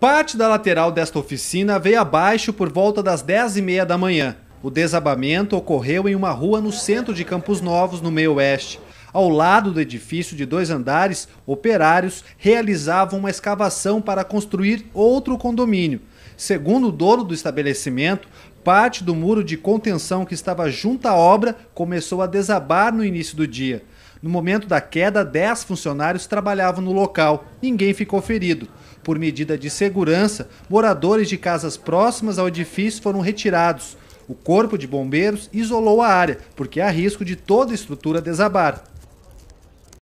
Parte da lateral desta oficina veio abaixo por volta das 10h30 da manhã. O desabamento ocorreu em uma rua no centro de Campos Novos, no meio oeste. Ao lado do edifício de dois andares, operários realizavam uma escavação para construir outro condomínio. Segundo o dono do estabelecimento, parte do muro de contenção que estava junto à obra começou a desabar no início do dia. No momento da queda, 10 funcionários trabalhavam no local. Ninguém ficou ferido. Por medida de segurança, moradores de casas próximas ao edifício foram retirados. O Corpo de Bombeiros isolou a área, porque há risco de toda a estrutura desabar.